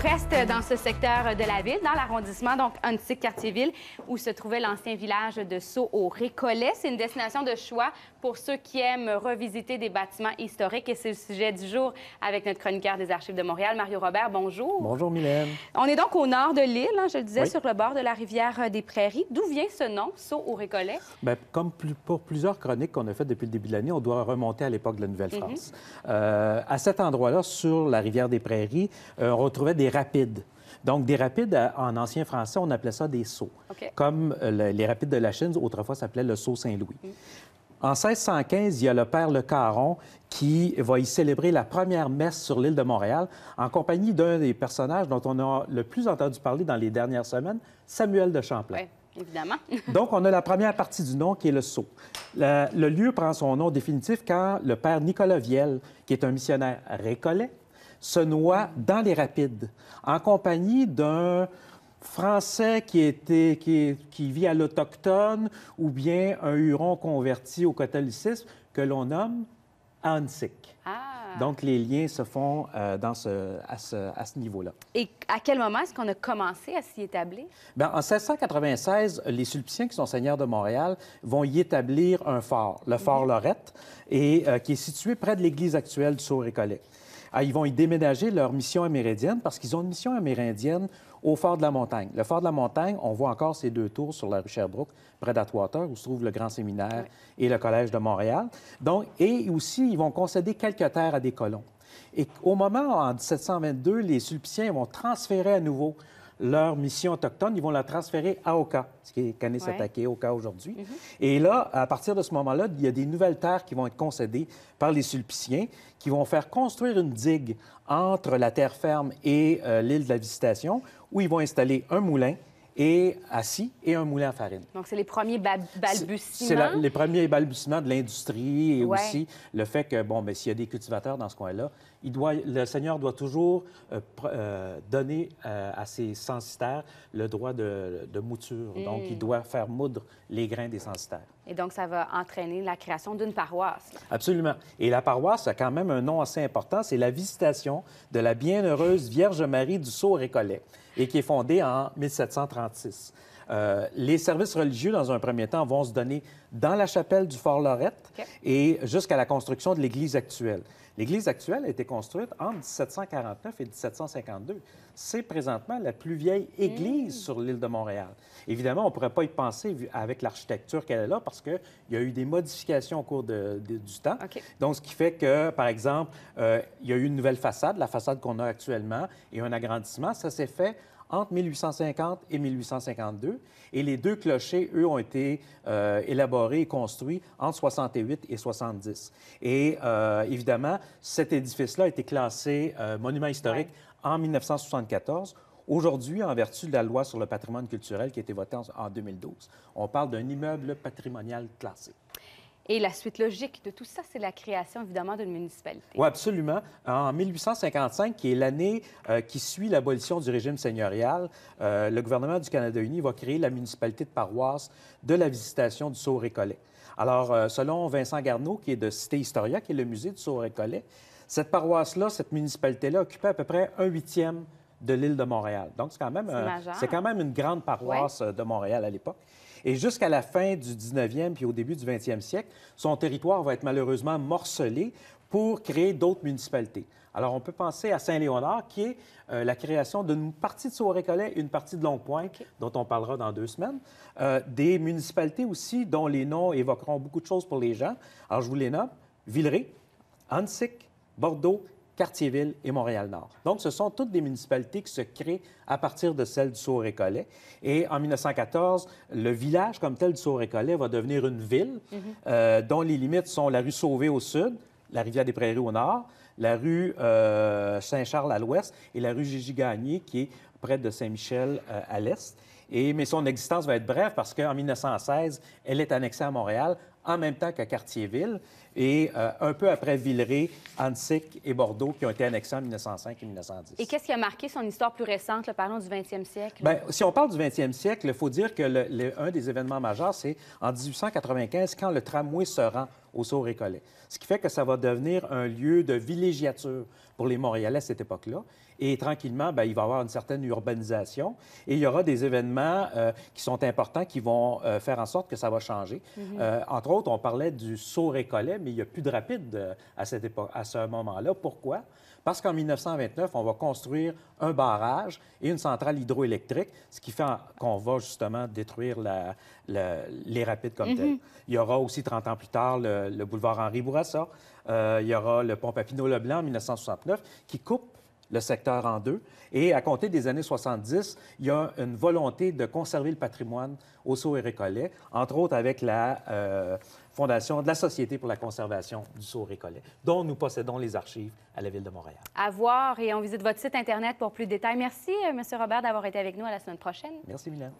reste dans ce secteur de la ville, dans l'arrondissement, donc un petit quartier-ville, où se trouvait l'ancien village de Sceaux au Récollet. C'est une destination de choix pour ceux qui aiment revisiter des bâtiments historiques. Et c'est le sujet du jour avec notre chroniqueur des Archives de Montréal, Mario Robert. Bonjour. Bonjour, Mylène. On est donc au nord de l'île, hein, je le disais, sur le bord de la rivière euh, des Prairies. D'où vient ce nom, Sceaux au Récollet? Bien, comme pour plusieurs chroniques qu'on a faites depuis le début de l'année, on doit remonter à l'époque de la Nouvelle-France. Mhm. Euh, à cet endroit-là, sur la rivière des Prairies, euh, on retrouvait des rapides. Donc, des rapides, euh, en ancien français, on appelait ça des sauts. Comme euh, les rapides de la Chine, autrefois, s'appelaient le saut Saint-Louis. Mm. En 1615, il y a le père Le Caron qui va y célébrer la première messe sur l'île de Montréal en compagnie d'un des personnages dont on a le plus entendu parler dans les dernières semaines, Samuel de Champlain. Oui, évidemment. Donc, on a la première partie du nom qui est le sceau. Le, le lieu prend son nom définitif quand le père Nicolas Viel, qui est un missionnaire récollet, se noie dans les rapides, en compagnie d'un Français qui, vit à l'autochtone ou bien un Huron converti au catholicisme que l'on nomme Hansik. Ah. Donc, les liens se font euh, à ce, niveau-là. Et à quel moment est-ce qu'on a commencé à s'y établir? Ben, en 1696, les Sulpiciens, qui sont seigneurs de Montréal, vont y établir un fort, le fort mhm. Lorette, et, euh, qui est situé près de l'église actuelle du sceau récollet ah, ils vont y déménager leur mission amérindienne parce qu'ils ont une mission amérindienne au fort de la montagne. Le fort de la montagne, on voit encore ces deux tours sur la rue Sherbrooke, près d'Atwater, où se trouve le Grand Séminaire et le Collège de Montréal. Donc, et aussi, ils vont concéder quelques terres à des colons. Et au moment, en 1722, les Sulpiciens vont transférer à nouveau leur mission autochtone, ils vont la transférer à Oka, ce qui est s'attaquer au Oka aujourd'hui. Mhm. Et là, à partir de ce moment-là, il y a des nouvelles terres qui vont être concédées par les Sulpiciens, qui vont faire construire une digue entre la terre ferme et euh, l'île de la Visitation, où ils vont installer un moulin, et assis et un moulin à farine. Donc, c'est les premiers balbutiements. C'est les premiers balbutiements de l'industrie et aussi le fait que, bon, mais ben, s'il y a des cultivateurs dans ce coin-là, le Seigneur doit toujours euh, euh, donner euh, à ses censitaires le droit de, mouture. Mm. Donc, il doit faire moudre les grains des censitaires. Et donc, ça va entraîner la création d'une paroisse. Absolument. Et la paroisse a quand même un nom assez important. C'est la visitation de la Bienheureuse Vierge Marie du Sceau-Récollet et qui est fondée en 1730. Euh, les services religieux, dans un premier temps, vont se donner dans la chapelle du Fort-Lorette et jusqu'à la construction de l'église actuelle. L'église actuelle a été construite entre 1749 et 1752. C'est présentement la plus vieille église mm. sur l'île de Montréal. Évidemment, on ne pourrait pas y penser avec l'architecture qu'elle est là parce qu'il y a eu des modifications au cours du temps. Donc, ce qui fait que, par exemple, euh, il y a eu une nouvelle façade, la façade qu'on a actuellement, et un agrandissement. Ça s'est fait entre 1850 et 1852. Et les deux clochers, eux, ont été euh, élaborés et construits entre 68 et 70. Et euh, évidemment, cet édifice-là a été classé euh, monument historique en 1974. Aujourd'hui, en vertu de la loi sur le patrimoine culturel qui a été votée en 2012, on parle d'un immeuble patrimonial classé. Et la suite logique de tout ça, c'est la création, évidemment, d'une municipalité. Oui, absolument. En 1855, qui est l'année euh, qui suit l'abolition du régime seigneurial, euh, le gouvernement du Canada uni va créer la municipalité de paroisse de la visitation du Saut-Récollet. Alors, euh, selon Vincent Garneau, qui est de Cité Historia, qui est le musée du sault récollet cette paroisse-là, cette municipalité-là, occupait à peu près un huitième de l'île de Montréal. Donc, c'est quand, même c'est quand même une grande paroisse euh, de Montréal à l'époque. Et jusqu'à la fin du 19e puis au début du 20e siècle, son territoire va être malheureusement morcelé pour créer d'autres municipalités. Alors, on peut penser à Saint-Léonard, qui est euh, la création d'une partie de soirée collet une partie de longue dont on parlera dans deux semaines. Euh, des municipalités aussi dont les noms évoqueront beaucoup de choses pour les gens. Alors, je vous les nomme. Villeray, Ansic, Bordeaux, ville et Montréal-Nord. Donc, ce sont toutes des municipalités qui se créent à partir de celles du saut- récollet Et en 1914, le village comme tel du Sault-Récollet va devenir une ville mm-hmm. euh, dont les limites sont la rue Sauvé au sud, la rivière des Prairies au nord, la rue euh, Saint-Charles à l'ouest et la rue Gigi-Gagné qui est près de Saint-Michel euh, à l'est mais son existence va être brève parce qu'en 1916, elle est annexée à Montréal en même temps qu'à Cartierville et euh, un peu après Villeray, Antic et Bordeaux qui ont été annexés en 1905 et 1910. Et qu'est-ce qui a marqué son histoire plus récente? Là, parlons du 20e siècle. Bien, si on parle du 20e siècle, il faut dire que le, un des événements majeurs, c'est en 1895, quand le tramway se rend au Saut-Récollet. Ce qui fait que ça va devenir un lieu de villégiature pour les Montréalais à cette époque-là. Et tranquillement, ben, il va y avoir une certaine urbanisation et il y aura des événements euh, qui sont importants qui vont euh, faire en sorte que ça va changer. Mhm. Euh, entre autres, on parlait du saut récollet, mais il n'y a plus de rapide à, cette époque, à ce moment-là. Pourquoi? Parce qu'en 1929, on va construire un barrage et une centrale hydroélectrique, ce qui fait qu'on va justement détruire la, les rapides comme mhm. tel. Il y aura aussi 30 ans plus tard le, boulevard Henri Bourassa. il y aura le pont Papineau-Leblanc en 1969 qui coupe le secteur en deux. Et à compter des années 70, il y a une volonté de conserver le patrimoine au et Récollet, entre autres avec la euh, fondation de la Société pour la conservation du Sceau Récollet, dont nous possédons les archives à la Ville de Montréal. À voir et on visite votre site Internet pour plus de détails. Merci, euh, M. Robert, d'avoir été avec nous. À la semaine prochaine. Merci, Mylène.